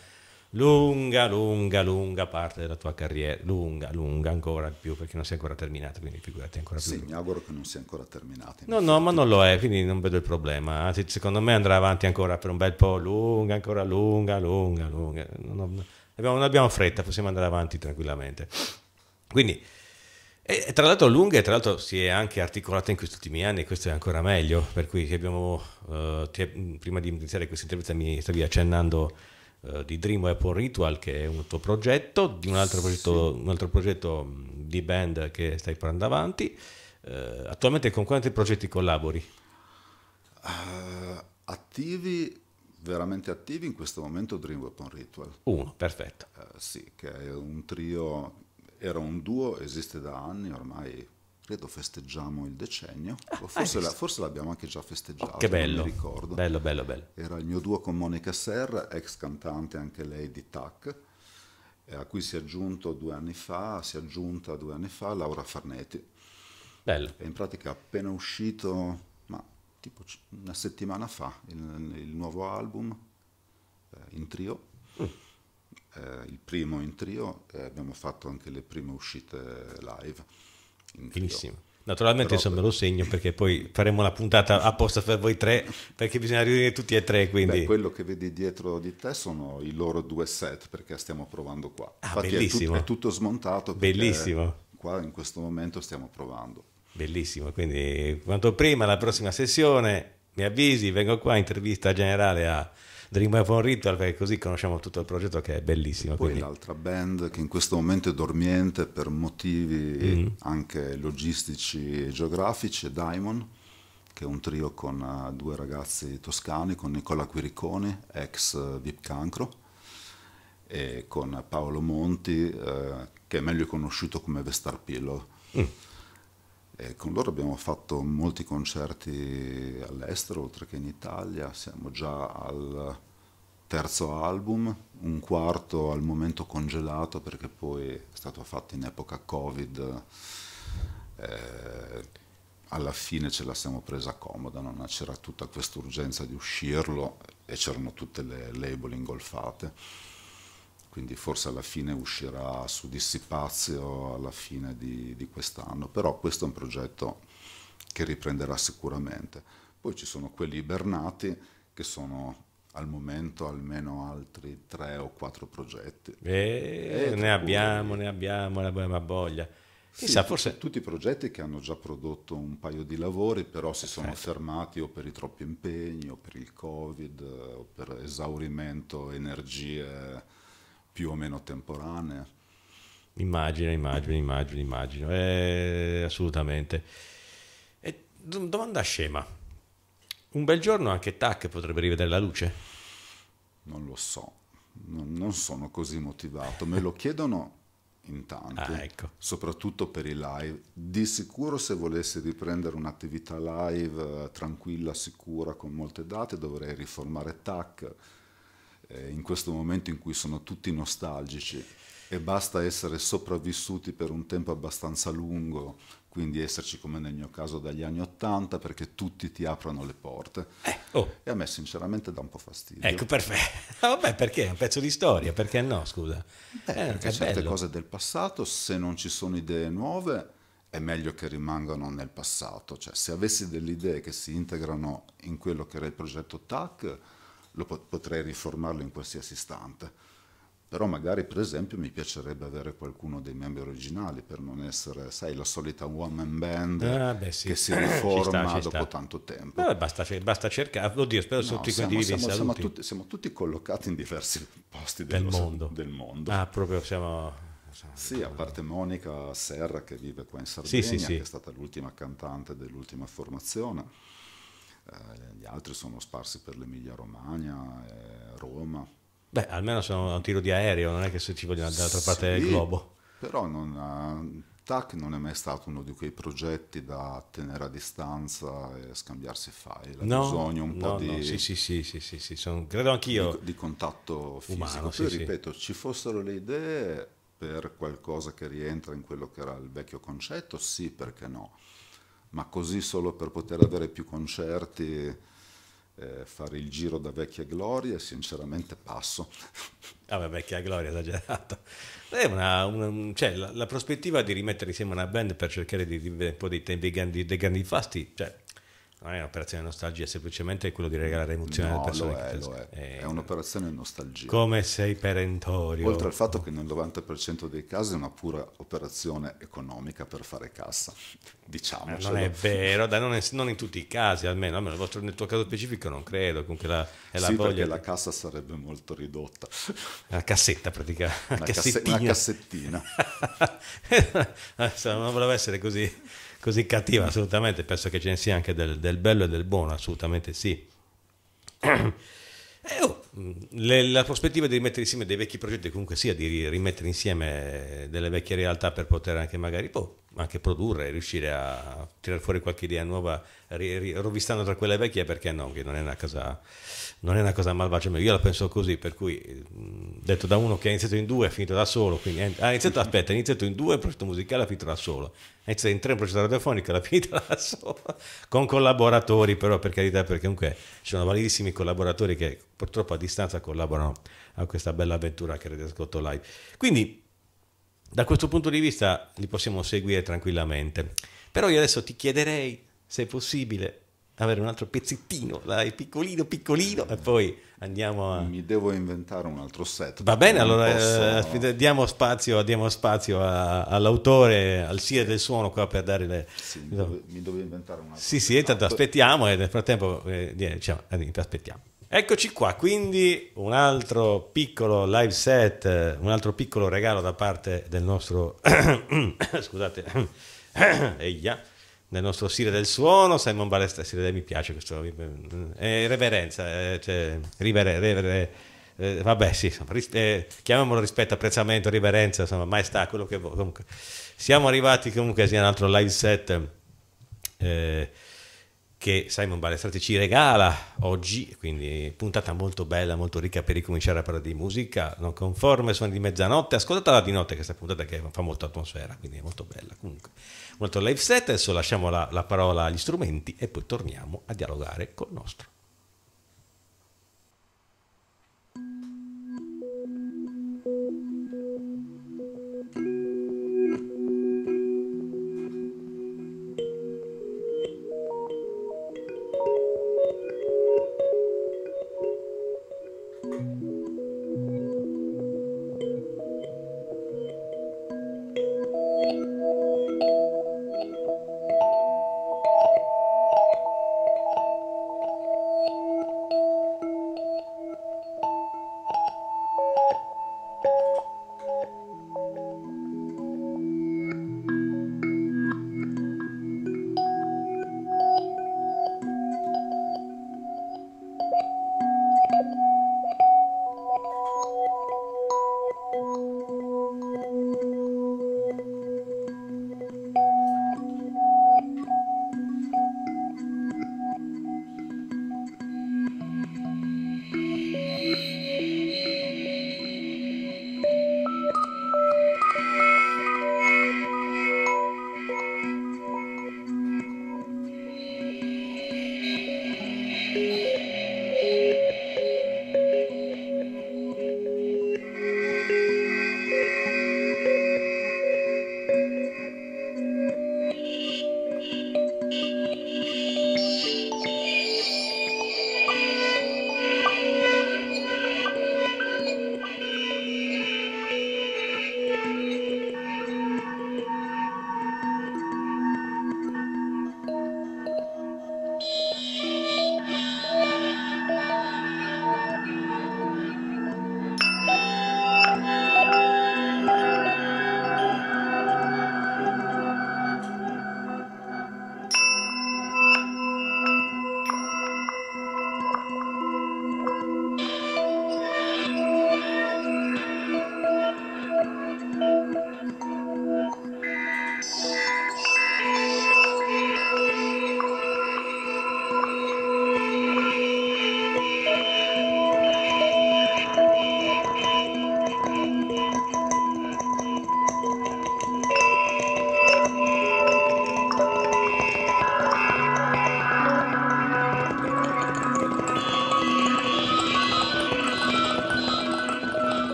lunga, lunga, lunga parte della tua carriera, lunga, lunga ancora più perché non sei ancora terminata, quindi figurati ancora più. Sì, mi auguro che non sia ancora terminata. No, no, ma non lo è, quindi non vedo il problema, anzi secondo me andrà avanti ancora per un bel po', lunga, ancora lunga, lunga, lunga, non, ho, non abbiamo fretta, possiamo andare avanti tranquillamente. Quindi... E tra l'altro lunga e tra l'altro si è anche articolata in questi ultimi anni e questo è ancora meglio, per cui abbiamo, eh, prima di iniziare questa intervista mi stavi accennando eh, di Dream Apple Ritual che è un tuo progetto, di un altro progetto, sì. un altro progetto mm, di band che stai portando avanti. Eh, attualmente con quanti progetti collabori? Uh, attivi, veramente attivi in questo momento Dream Weapon Ritual. Uno, perfetto. Uh, sì, che è un trio, era un duo, esiste da anni ormai, credo festeggiamo il decennio, ah, forse, la, forse, l'abbiamo anche già festeggiato, oh, che bello, non mi ricordo. Bello, bello, bello. Era il mio duo con Monica Serra, ex cantante anche lei di TAC, eh, a cui si è aggiunto due anni fa, si è aggiunta due anni fa Laura Farneti. Bello. E in pratica è appena uscito, ma tipo una settimana fa, il, il nuovo album eh, in trio. Mm. Eh, il primo in trio, eh, abbiamo fatto anche le prime uscite live Benissimo. Naturalmente Però... insomma lo segno perché poi faremo la puntata apposta per voi tre perché bisogna riunire tutti e tre. Quindi... Beh, quello che vedi dietro di te sono i loro due set perché stiamo provando qua. Ah, Infatti bellissimo. È, tut- è tutto smontato. Bellissimo. Qua in questo momento stiamo provando. Bellissimo, quindi quanto prima la prossima sessione mi avvisi, vengo qua, intervista generale a Dream Upon Ritual, perché così conosciamo tutto il progetto che è bellissimo. Poi quindi... l'altra band che in questo momento è dormiente per motivi mm-hmm. anche logistici e geografici è Diamond, che è un trio con eh, due ragazzi toscani, con Nicola Quiriconi, ex eh, Vip Cancro, e con Paolo Monti, eh, che è meglio conosciuto come Vestarpillo. Mm e con loro abbiamo fatto molti concerti all'estero, oltre che in Italia, siamo già al terzo album, un quarto al momento congelato perché poi è stato fatto in epoca Covid, eh, alla fine ce la siamo presa comoda, non c'era tutta questa urgenza di uscirlo e c'erano tutte le label ingolfate quindi forse alla fine uscirà su Dissipazio alla fine di, di quest'anno, però questo è un progetto che riprenderà sicuramente. Poi ci sono quelli ibernati che sono al momento almeno altri tre o quattro progetti. Eh, ne abbiamo, ne abbiamo, ne abbiamo a voglia. Chissà, sì, forse... Tutti i progetti che hanno già prodotto un paio di lavori, però si sono Perfetto. fermati o per i troppi impegni, o per il Covid, o per esaurimento, energie più o meno temporanea. Immagino, immagino, immagino, immagino, eh, assolutamente. E domanda scema, un bel giorno anche TAC potrebbe rivedere la luce? Non lo so, non, non sono così motivato, me lo chiedono in tanti, ah, ecco. soprattutto per i live. Di sicuro se volessi riprendere un'attività live eh, tranquilla, sicura, con molte date, dovrei riformare TAC eh, in questo momento in cui sono tutti nostalgici e basta essere sopravvissuti per un tempo abbastanza lungo, quindi esserci come nel mio caso dagli anni Ottanta perché tutti ti aprono le porte. Eh, oh. E a me sinceramente dà un po' fastidio. Ecco, perfetto. Oh, Vabbè, perché è un pezzo di storia, perché no, scusa? Beh, eh, perché certe bello. cose del passato, se non ci sono idee nuove, è meglio che rimangano nel passato. Cioè, se avessi delle idee che si integrano in quello che era il progetto TAC potrei riformarlo in qualsiasi istante. Però magari per esempio mi piacerebbe avere qualcuno dei membri originali per non essere, sai, la solita woman band ah, beh, sì. che si riforma ci sta, ci dopo sta. tanto tempo. No, basta, basta, cercare, oddio, spero no, tutti siamo, condivisi. Siamo, siamo, tutti, siamo tutti collocati in diversi posti del, dello, mondo. del mondo. Ah, proprio siamo... Sì, a parte Monica Serra che vive qua in Sardegna, sì, sì, sì. che è stata l'ultima cantante dell'ultima formazione eh, gli altri sono sparsi per l'Emilia Romagna, eh, Roma. Beh, almeno sono un tiro di aereo, non è che se ci vogliono dall'altra sì, parte del globo. Però non, ha, eh, TAC non è mai stato uno di quei progetti da tenere a distanza e scambiarsi file. Ha no, bisogno un no, po' di. No, sì, sì, sì, sì, sì, sì sono, credo anch'io. Di, di, contatto fisico. Umano, Poi, sì, ripeto, ci fossero le idee per qualcosa che rientra in quello che era il vecchio concetto, sì, perché no ma così solo per poter avere più concerti, eh, fare il giro da vecchia gloria, sinceramente passo. Vabbè, vecchia gloria, esagerato. È una, una, cioè, la, la, prospettiva di rimettere insieme una band per cercare di vivere un po' dei tempi grandi, dei grandi fasti, cioè, non è un'operazione di nostalgia, è semplicemente quello di regalare emozioni no, alle persone. Lo è, lo è. è eh, un'operazione di nostalgia. Come sei perentorio. Oltre al fatto che nel 90% dei casi è una pura operazione economica per fare cassa, diciamo. Non è vero, dai, non, è, non, in tutti i casi, almeno, almeno vostro, nel tuo caso specifico non credo. Comunque la, è la sì, voglia... perché la cassa sarebbe molto ridotta. La cassetta praticamente. Una cassettina. Una cassettina. non voleva essere così così cattiva, assolutamente, penso che ce ne sia anche del, del bello e del buono, assolutamente sì. Eh, oh, le, la prospettiva di rimettere insieme dei vecchi progetti, comunque sia, di rimettere insieme eh, delle vecchie realtà per poter anche magari, boh, anche produrre, riuscire a tirare fuori qualche idea nuova, rovistando tra quelle vecchie, perché no, che non è una cosa, non è una cosa malvagia, io la penso così, per cui detto da uno che ha iniziato in due, ha finito da solo, quindi ha ah, iniziato, aspetta, ha iniziato in due un progetto musicale, ha finito da solo, ha iniziato in tre un progetto radiofonico, l'ha finito da solo, con collaboratori però, per carità, perché comunque ci sono validissimi collaboratori che purtroppo a distanza collaborano a questa bella avventura che Rete Ascolto Live. Quindi da questo punto di vista li possiamo seguire tranquillamente. Però io adesso ti chiederei se è possibile avere un altro pezzettino, dai, piccolino, piccolino, e poi andiamo a... Mi devo inventare un altro set. Va bene, allora posso... eh, diamo spazio, diamo spazio a, all'autore, al SIE del suono qua per dare le... Sì, mi, devo, mi devo inventare un altro Sì, set. sì, intanto aspettiamo e nel frattempo eh, diciamo, aspettiamo. Eccoci qua, quindi un altro piccolo live set, eh, un altro piccolo regalo da parte del nostro, scusate, eia, del nostro Sire del Suono, Simon Balestra, Sire del mi piace questo, eh, eh, reverenza, eh, cioè, rivere, rivere, eh, vabbè sì, insomma, ris eh, chiamiamolo rispetto, apprezzamento, riverenza, insomma, maestà, quello che vuoi. Comunque, siamo arrivati comunque sia un altro live set. Eh, che Simon Balestrati ci regala oggi, quindi puntata molto bella, molto ricca per ricominciare a parlare di musica, non conforme, suona di mezzanotte, ascoltatela di notte questa puntata che fa molta atmosfera, quindi è molto bella comunque. Molto live set, adesso lasciamo la, la parola agli strumenti e poi torniamo a dialogare col nostro.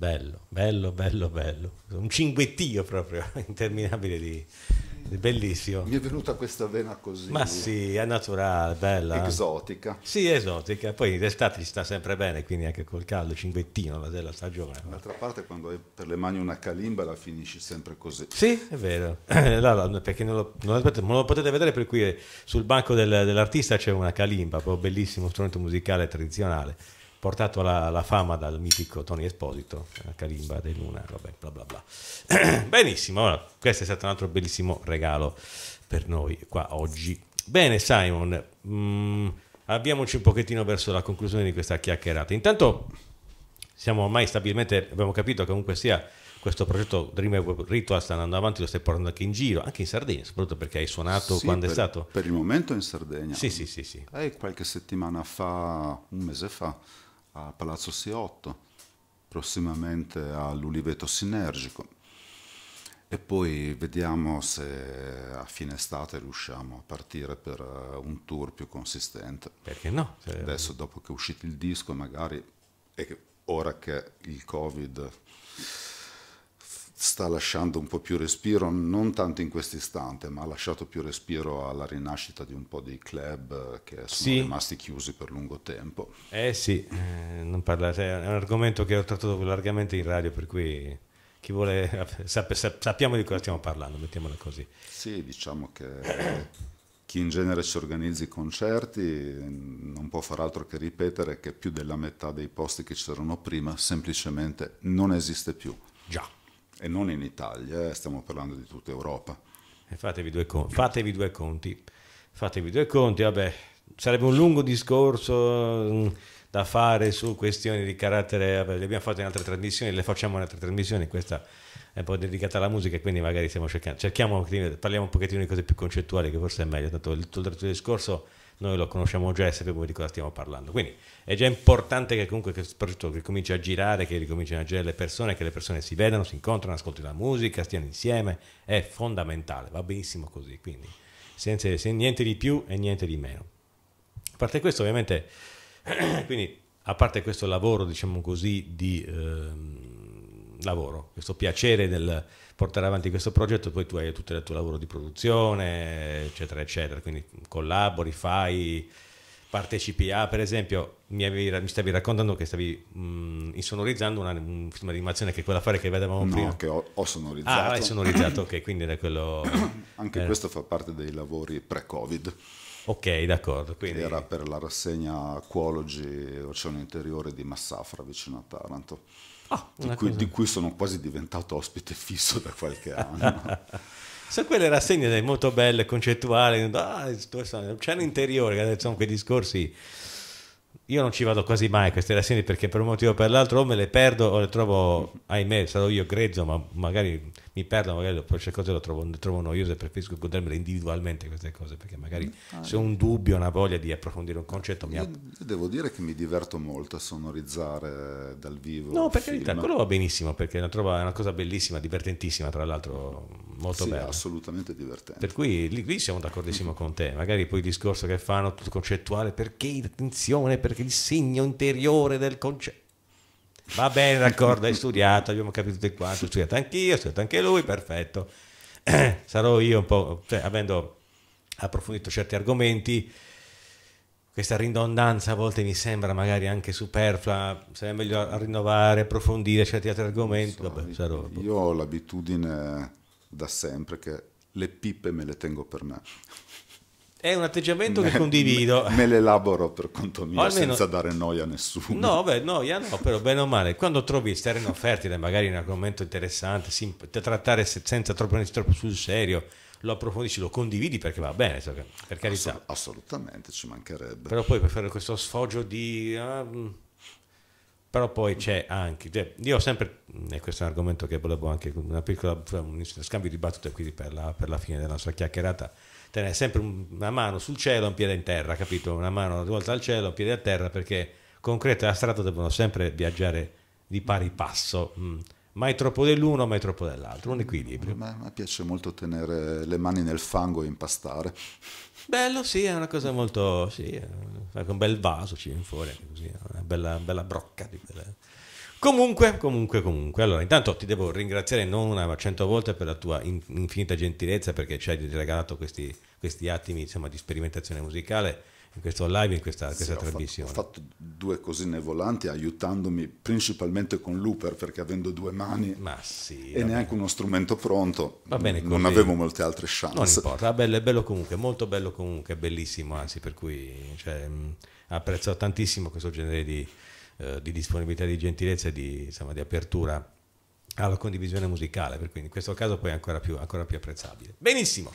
Bello, bello, bello, bello. Un cinguettio proprio interminabile di, bellissimo. Mi è venuta questa vena così. Ma sì, è naturale, bella. Eh. Esotica. Sì, esotica. Poi d'estate ci sta sempre bene, quindi anche col caldo, cinguettino, la della stagione. D'altra parte quando hai per le mani una calimba la finisci sempre così. Sì, è vero. no, no, perché non lo, non lo, potete vedere per cui sul banco del, dell'artista c'è una calimba, proprio bellissimo strumento musicale tradizionale portato la fama dal mitico Tony Esposito, la Carimba dei Luna, vabbè, bla bla bla. Benissimo, questo è stato un altro bellissimo regalo per noi qua oggi. Bene Simon, mh, mm, avviamoci un pochettino verso la conclusione di questa chiacchierata. Intanto siamo ormai stabilmente, abbiamo capito che comunque sia questo progetto Dream Ritual sta andando avanti, lo stai portando anche in giro, anche in Sardegna, soprattutto perché hai suonato sì, quando per, è stato? Per il momento in Sardegna. Sì, sì, sì. sì. Eh, qualche settimana fa, un mese fa, a Palazzo Siotto, prossimamente all'Uliveto Sinergico e poi vediamo se a fine estate riusciamo a partire per eh, un tour più consistente. Perché no? Se... Adesso dopo che è uscito il disco magari, e ora che il Covid sta lasciando un po' più respiro, non tanto in questo istante, ma ha lasciato più respiro alla rinascita di un po' di club eh, che sono sì. rimasti chiusi per lungo tempo. Eh sì, eh, non parlate, cioè, è un argomento che ho trattato largamente in radio, per cui chi vuole sapp sappiamo di cosa stiamo parlando, mettiamola così. Sì, diciamo che chi in genere ci organizza i concerti non può far altro che ripetere che più della metà dei posti che c'erano prima semplicemente non esiste più. Già e non in Italia, eh, stiamo parlando di tutta Europa. E fatevi due, con- fatevi due conti, fatevi due conti, vabbè, sarebbe un lungo discorso mm, da fare su questioni di carattere, vabbè, le abbiamo fatte in altre trasmissioni, le facciamo in altre trasmissioni, questa è un po' dedicata alla musica quindi magari stiamo cercando, cerchiamo, parliamo un pochettino di cose più concettuali che forse è meglio, tanto il tutto il discorso noi lo conosciamo già e sappiamo di cosa stiamo parlando. Quindi è già importante che comunque questo progetto ricominci a girare, che ricominciano a girare le persone, che le persone si vedano, si incontrano, ascoltino la musica, stiano insieme, è fondamentale, va benissimo così, quindi senza, senza niente di più e niente di meno. A parte questo ovviamente, quindi a parte questo lavoro, diciamo così, di eh, lavoro, questo piacere del portare avanti questo progetto, poi tu hai tutto il tuo lavoro di produzione, eccetera, eccetera, quindi collabori, fai, partecipi a, ah, per esempio, mi, avevi, mi stavi raccontando che stavi mh, mm, insonorizzando una, un film di animazione che è quella fare che vedevamo no, prima. No, che ho, ho, sonorizzato. Ah, hai sonorizzato, ok, quindi da quello... Anche eh. questo fa parte dei lavori pre-Covid. Ok, d'accordo. Quindi... Era per la rassegna Quology Oceano Interiore di Massafra, vicino a Taranto. Oh, di, cui, di, cui, sono quasi diventato ospite fisso da qualche anno. Sono quelle rassegne molto belle, concettuali, ah, un interiore, sono quei discorsi... Io non ci vado quasi mai a queste rassegne perché per un motivo o per l'altro o me le perdo o le trovo, ahimè, sarò io grezzo, ma magari mi perdo, magari poi c'è cose lo trovo, trovo noiose, preferisco godermele individualmente queste cose, perché magari mm. ah, se ho un eh. dubbio, una voglia di approfondire un concetto... Io, io devo dire che mi diverto molto a sonorizzare dal vivo. No, per carità, quello va benissimo, perché la una, trova, una cosa bellissima, divertentissima, tra l'altro, molto sì, bella. assolutamente divertente. Per cui lì, lì siamo d'accordissimo mm. con te, magari poi il discorso che fanno, tutto concettuale, perché attenzione, perché il segno interiore del concetto Va bene, d'accordo, hai studiato, abbiamo capito tutti quanti, ho studiato anch'io, ho studiato anche lui, perfetto. Sarò io un po', cioè, avendo approfondito certi argomenti, questa ridondanza a volte mi sembra magari anche superflua, sarebbe meglio rinnovare, approfondire certi altri argomenti. So, Vabbè, io ho l'abitudine da sempre che le pippe me le tengo per me. È un atteggiamento che condivido. Me, l'elaboro per conto mio almeno, senza dare noia a nessuno. No, beh, noia no, però bene o male, quando trovi il terreno fertile, magari un argomento interessante, trattare senza troppo, troppo sul serio, lo approfondisci, lo condividi perché va bene, per carità. Assolut assolutamente, ci mancherebbe. Però poi per fare questo sfoggio di... Uh, però poi c'è anche... Cioè, io ho sempre... E questo è un argomento che volevo anche... Una piccola, un scambio di battute qui per la, per la fine della nostra chiacchierata tenere sempre una mano sul cielo e un piede in terra, capito? Una mano una volta al cielo, un piede a terra, perché concreto e astratto devono sempre viaggiare di pari passo. Mm. Mai troppo dell'uno, mai troppo dell'altro, un equilibrio. A me piace molto tenere le mani nel fango e impastare. Bello, sì, è una cosa molto. Sì, eh, un bel vaso ci viene fuori, così, una bella, bella brocca di quelle. Comunque, comunque, comunque. Allora, intanto ti devo ringraziare non una ma cento volte per la tua infinita gentilezza perché ci hai regalato questi, questi attimi insomma, di sperimentazione musicale in questo live, in questa, questa sì, trasmissione. Ho fatto, ho fatto, due cosine volanti aiutandomi principalmente con Looper perché avendo due mani sì, e neanche bene. uno strumento pronto bene, non avevo molte altre chance. Non importa, bello, è bello comunque, molto bello comunque, bellissimo anzi per cui cioè, apprezzo tantissimo questo genere di eh, di disponibilità, di gentilezza e di, insomma, di apertura alla condivisione musicale, per cui in questo caso poi è ancora più, ancora più apprezzabile. Benissimo,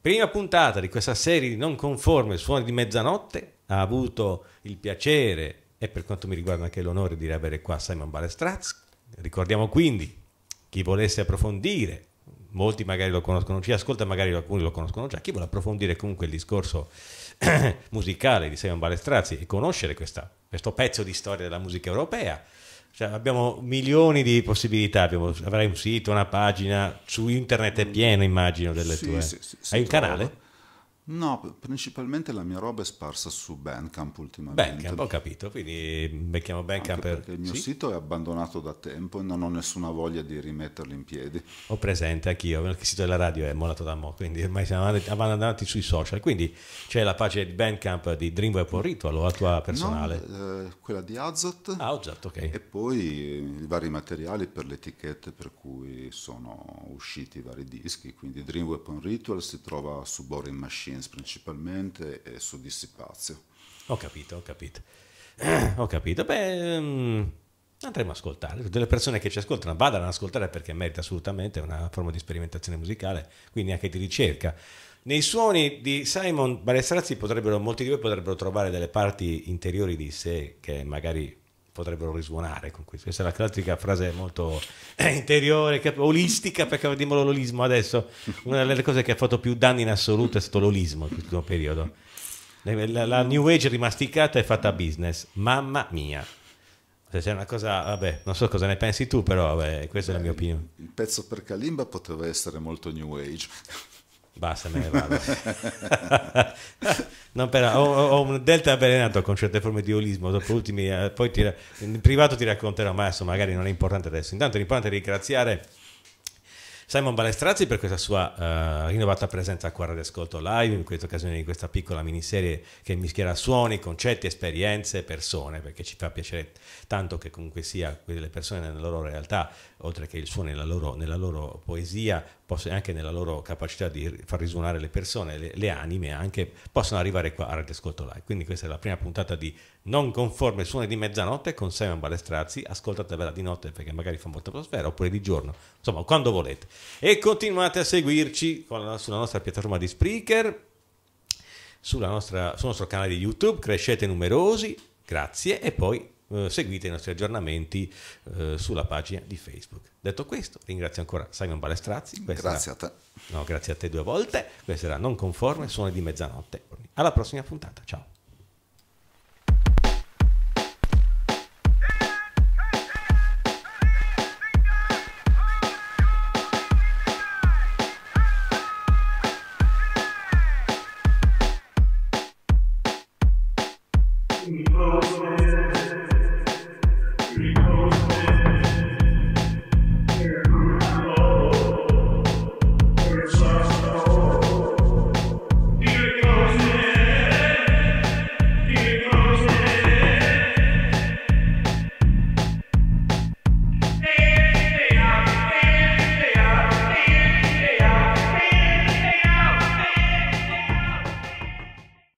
prima puntata di questa serie di non conforme suoni di mezzanotte ha avuto il piacere e per quanto mi riguarda anche l'onore di avere qua Simon Balestraz. Ricordiamo quindi chi volesse approfondire, molti magari lo conoscono, ci ascolta magari alcuni lo conoscono già, chi vuole approfondire comunque il discorso musicale di Simon Balestrazzi e conoscere questa, questo pezzo di storia della musica europea. Cioè, abbiamo milioni di possibilità, abbiamo, avrai un sito, una pagina, su internet è pieno immagino delle sì, tue. Sì, sì, Hai un trova. canale? No, principalmente la mia roba è sparsa su Bandcamp ultimamente. Bandcamp, ho capito, quindi becchiamo Bandcamp. Anche perché il mio sì? sito è abbandonato da tempo e non ho nessuna voglia di rimetterlo in piedi. Ho presente anch'io, il sito della radio è mollato da mo', quindi ormai siamo andati sui social. Quindi c'è la pagina di Bandcamp di Dreamweb o Ritual la tua personale? No, eh, quella di Azzot. Ah, Azzot, ok. E poi i vari materiali per le etichette per cui sono usciti i vari dischi, quindi Dreamweb on Ritual si trova su Boring Machine Aliens principalmente e su Dissipazio. Ho capito, ho capito. ho capito. Beh, ehm, andremo a ascoltare. Delle persone che ci ascoltano vadano ad ascoltare perché merita assolutamente, una forma di sperimentazione musicale, quindi anche di ricerca. Nei suoni di Simon Balestrazzi potrebbero, molti di voi potrebbero trovare delle parti interiori di sé che magari potrebbero risuonare con questo. Questa è la classica frase molto eh, interiore, olistica, perché vediamo l'olismo adesso. Una delle cose che ha fatto più danni in assoluto è stato l'olismo in questo periodo. La, la, New Age rimasticata è fatta business, mamma mia. Se c'è una cosa, vabbè, non so cosa ne pensi tu, però vabbè, questa Beh, è la mia opinione. Il pezzo per Kalimba poteva essere molto New Age. Basta, me ne vado. no, però, ho, ho, un delta avvelenato con certe forme di olismo. Dopo ultimi, eh, poi ti, in privato ti racconterò, ma adesso magari non è importante adesso. Intanto è importante ringraziare Simon Balestrazzi per questa sua uh, rinnovata presenza a Quarra d'Ascolto Live, in questa occasione di questa piccola miniserie che mischierà suoni, concetti, esperienze, persone, perché ci fa piacere tanto che comunque sia quelle persone nella loro realtà oltre che il suo nella loro, nella loro poesia, posso, anche nella loro capacità di far risuonare le persone, le, le anime anche, possono arrivare qua a Radio Ascolto Live. Quindi questa è la prima puntata di Non conforme suoni di mezzanotte con Simon Balestrazzi, ascoltatevela di notte perché magari fa molta atmosfera, oppure di giorno, insomma quando volete. E continuate a seguirci la, sulla nostra piattaforma di Spreaker, nostra, sul nostro canale di YouTube, crescete numerosi, grazie e poi eh, seguite i nostri aggiornamenti eh, sulla pagina di Facebook. Detto questo, ringrazio ancora Simon Balestrazzi. Questa grazie a te. No, grazie a te due volte. Questa era Non Conforme, Suoni di Mezzanotte. Alla prossima puntata, ciao.